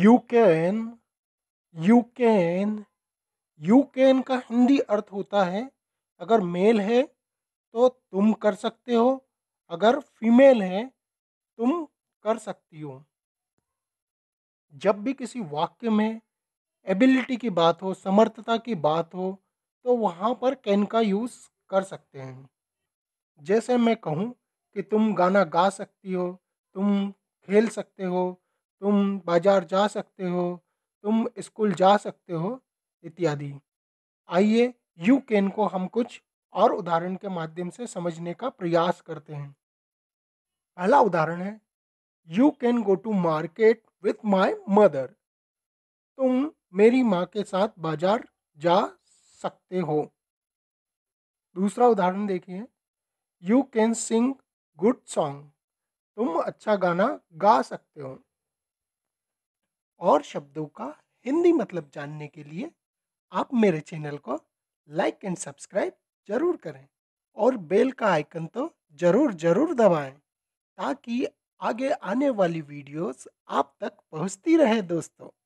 you can you can you can का हिंदी अर्थ होता है अगर मेल है तो तुम कर सकते हो अगर फीमेल है तुम कर सकती हो जब भी किसी वाक्य में एबिलिटी की बात हो समर्थता की बात हो तो वहाँ पर कैन का यूज़ कर सकते हैं जैसे मैं कहूँ कि तुम गाना गा सकती हो तुम खेल सकते हो तुम बाजार जा सकते हो तुम स्कूल जा सकते हो इत्यादि आइए यू कैन को हम कुछ और उदाहरण के माध्यम से समझने का प्रयास करते हैं पहला उदाहरण है you can go to market with my mother तुम मेरी माँ के साथ बाजार जा सकते हो दूसरा उदाहरण देखिए you can sing good song तुम अच्छा गाना गा सकते हो और शब्दों का हिंदी मतलब जानने के लिए आप मेरे चैनल को लाइक एंड सब्सक्राइब जरूर करें और बेल का आइकन तो ज़रूर ज़रूर दबाएं ताकि आगे आने वाली वीडियोस आप तक पहुंचती रहे दोस्तों